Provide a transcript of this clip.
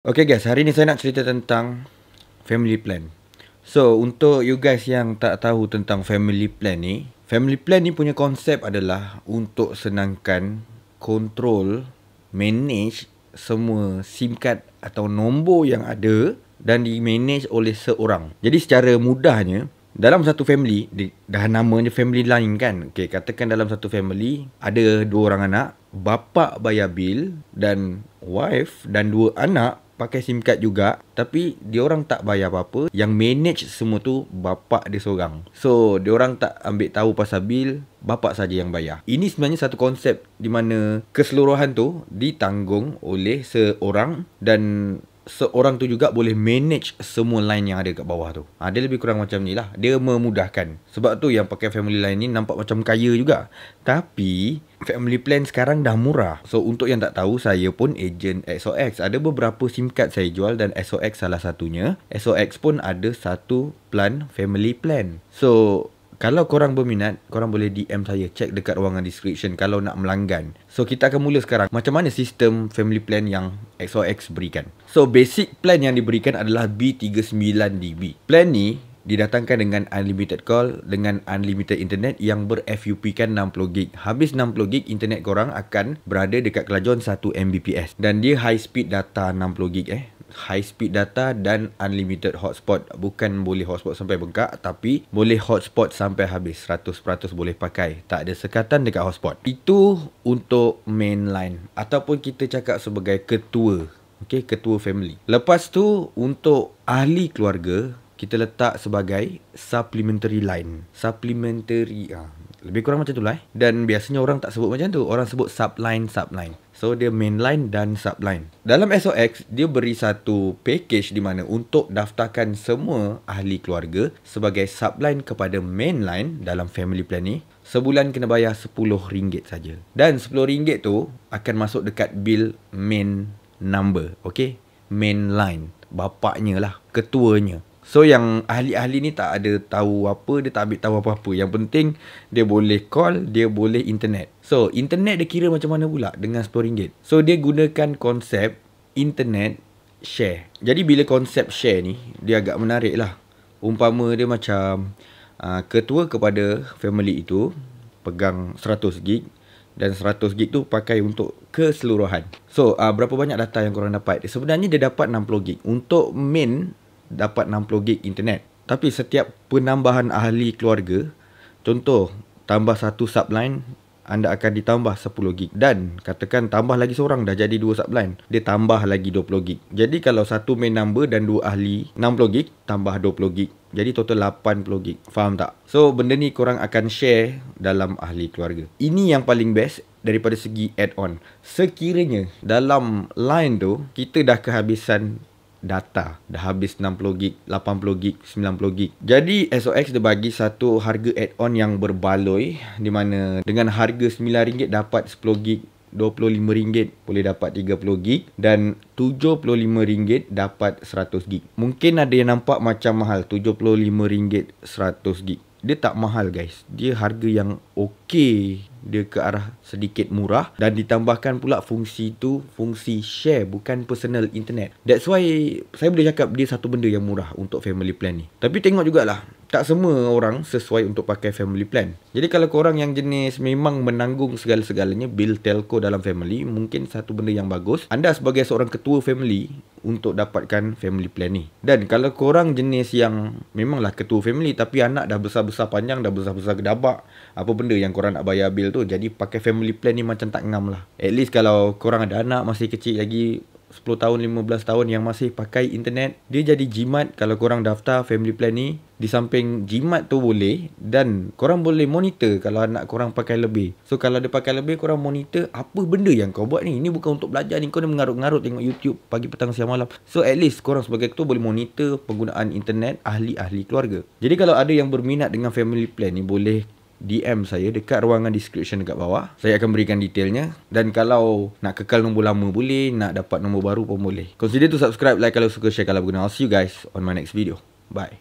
Okay guys, hari ni saya nak cerita tentang family plan. So, untuk you guys yang tak tahu tentang family plan ni, family plan ni punya konsep adalah untuk senangkan control, manage semua SIM card atau nombor yang ada dan di manage oleh seorang. Jadi secara mudahnya, dalam satu family, di, dah namanya family lain kan. Okay, katakan dalam satu family, ada dua orang anak, bapa bayar bil dan wife dan dua anak pakai SIM card juga tapi dia orang tak bayar apa-apa yang manage semua tu bapak dia seorang so dia orang tak ambil tahu pasal bil bapak saja yang bayar ini sebenarnya satu konsep di mana keseluruhan tu ditanggung oleh seorang dan seorang tu juga boleh manage semua line yang ada kat bawah tu. Ha, dia lebih kurang macam ni lah. Dia memudahkan. Sebab tu yang pakai family line ni nampak macam kaya juga. Tapi family plan sekarang dah murah. So untuk yang tak tahu, saya pun agen SOX. Ada beberapa SIM card saya jual dan SOX salah satunya. SOX pun ada satu plan family plan. So kalau korang berminat, korang boleh DM saya check dekat ruangan description kalau nak melanggan. So kita akan mula sekarang. Macam mana sistem family plan yang XOX berikan? So basic plan yang diberikan adalah B39DB. Plan ni didatangkan dengan unlimited call dengan unlimited internet yang ber-FUP kan 60GB. Habis 60GB internet korang akan berada dekat kelajuan 1 Mbps dan dia high speed data 60GB eh high speed data dan unlimited hotspot. Bukan boleh hotspot sampai bengkak tapi boleh hotspot sampai habis. 100% boleh pakai. Tak ada sekatan dekat hotspot. Itu untuk main line ataupun kita cakap sebagai ketua. Okay, ketua family. Lepas tu untuk ahli keluarga kita letak sebagai supplementary line. Supplementary ah. Lebih kurang macam tu lah eh. Dan biasanya orang tak sebut macam tu. Orang sebut subline, subline. So dia mainline dan subline. Dalam SOX, dia beri satu package di mana untuk daftarkan semua ahli keluarga sebagai subline kepada mainline dalam family plan ni, sebulan kena bayar RM10 saja. Dan RM10 tu akan masuk dekat bil main number, okay? Mainline, bapaknya lah, ketuanya. So yang ahli-ahli ni tak ada tahu apa, dia tak ambil tahu apa-apa. Yang penting dia boleh call, dia boleh internet. So internet dia kira macam mana pula dengan RM10. So dia gunakan konsep internet share. Jadi bila konsep share ni, dia agak menarik lah. Umpama dia macam uh, ketua kepada family itu pegang 100 gig dan 100 gig tu pakai untuk keseluruhan. So, uh, berapa banyak data yang korang dapat? Sebenarnya dia dapat 60GB. Untuk main dapat 60 gig internet. Tapi setiap penambahan ahli keluarga, contoh tambah satu subline, anda akan ditambah 10 gig dan katakan tambah lagi seorang dah jadi dua subline, dia tambah lagi 20 gig. Jadi kalau satu main number dan dua ahli 60 gig tambah 20 gig. Jadi total 80 gig. Faham tak? So benda ni korang akan share dalam ahli keluarga. Ini yang paling best daripada segi add-on. Sekiranya dalam line tu kita dah kehabisan data. Dah habis 60 gig, 80 gig, 90 gig. Jadi SOX dia bagi satu harga add-on yang berbaloi. Di mana dengan harga RM9 dapat 10GB. RM25 boleh dapat 30 gig dan RM75 dapat 100 gig. Mungkin ada yang nampak macam mahal RM75 100 gig dia tak mahal guys. Dia harga yang okey. Dia ke arah sedikit murah dan ditambahkan pula fungsi tu fungsi share bukan personal internet. That's why saya boleh cakap dia satu benda yang murah untuk family plan ni. Tapi tengok jugalah tak semua orang sesuai untuk pakai family plan. Jadi kalau korang yang jenis memang menanggung segala-segalanya bil telco dalam family, mungkin satu benda yang bagus, anda sebagai seorang ketua family untuk dapatkan family plan ni. Dan kalau korang jenis yang memanglah ketua family tapi anak dah besar-besar panjang, dah besar-besar gedabak, apa benda yang korang nak bayar bil tu, jadi pakai family plan ni macam tak ngam lah. At least kalau korang ada anak masih kecil lagi, 10 tahun, 15 tahun yang masih pakai internet, dia jadi jimat kalau korang daftar family plan ni. Di samping jimat tu boleh dan korang boleh monitor kalau anak korang pakai lebih. So kalau dia pakai lebih, korang monitor apa benda yang kau buat ni. Ini bukan untuk belajar ni, kau ni mengarut-ngarut tengok YouTube pagi petang siang malam. So at least korang sebagai tu boleh monitor penggunaan internet ahli-ahli keluarga. Jadi kalau ada yang berminat dengan family plan ni, boleh DM saya dekat ruangan description dekat bawah. Saya akan berikan detailnya. Dan kalau nak kekal nombor lama boleh, nak dapat nombor baru pun boleh. Consider to subscribe, like kalau suka, share kalau berguna. I'll see you guys on my next video. Bye.